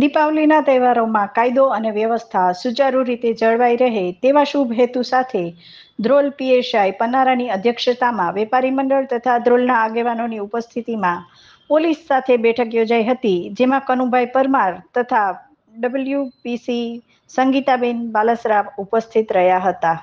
દીપાવલીના તહેવારોમાં કાયદો અને વ્યવસ્થા સુચારુ રીતે જળવાઈ રહે તેવા શુભ હેતુ સાથે ધ્રોલ પીએસઆઈ પન્નારાની અધ્યક્ષતામાં વેપારી મંડળ તથા ધ્રોલના આગેવાનોની ઉપસ્થિતિમાં પોલીસ સાથે બેઠક યોજાઈ હતી જેમાં કનુભાઈ પરમાર તથા ડબલ્યુપીસી સંગીતાબેન બાલસરા ઉપસ્થિત રહ્યા હતા